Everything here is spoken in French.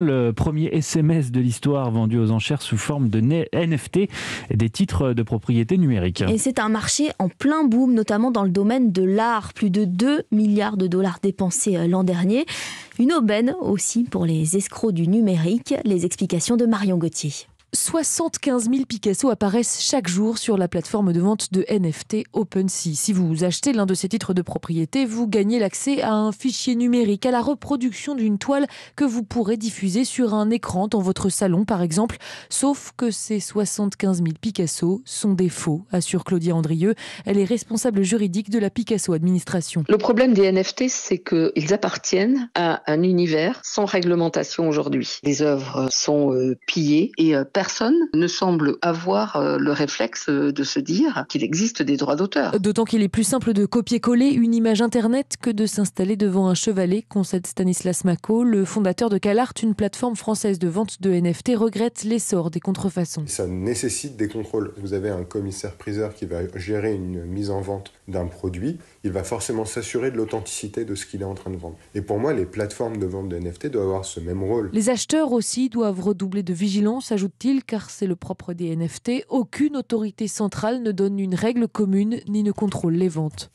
Le premier SMS de l'histoire vendu aux enchères sous forme de NFT, des titres de propriété numérique. Et c'est un marché en plein boom, notamment dans le domaine de l'art. Plus de 2 milliards de dollars dépensés euh, l'an dernier. Une aubaine aussi pour les escrocs du numérique. Les explications de Marion Gauthier. 75 000 Picasso apparaissent chaque jour sur la plateforme de vente de NFT OpenSea. Si vous achetez l'un de ces titres de propriété, vous gagnez l'accès à un fichier numérique, à la reproduction d'une toile que vous pourrez diffuser sur un écran dans votre salon par exemple. Sauf que ces 75 000 Picasso sont des faux, assure Claudia Andrieux. Elle est responsable juridique de la Picasso Administration. Le problème des NFT, c'est qu'ils appartiennent à un univers sans réglementation aujourd'hui. Les œuvres sont euh, pillées et euh, personne ne semble avoir euh, le réflexe euh, de se dire qu'il existe des droits d'auteur. Euh, d'autant qu'il est plus simple de copier-coller une image Internet que de s'installer devant un chevalet, concède Stanislas Mako, le fondateur de CalArt, une plateforme française de vente de NFT, regrette l'essor des contrefaçons. Ça nécessite des contrôles. Vous avez un commissaire-priseur qui va gérer une mise en vente d'un produit, il va forcément s'assurer de l'authenticité de ce qu'il est en train de vendre. Et pour moi, les plateformes de vente de NFT doivent avoir ce même rôle. Les acheteurs aussi doivent redoubler de vigilance, ajoute-t-il car c'est le propre des NFT, aucune autorité centrale ne donne une règle commune ni ne contrôle les ventes.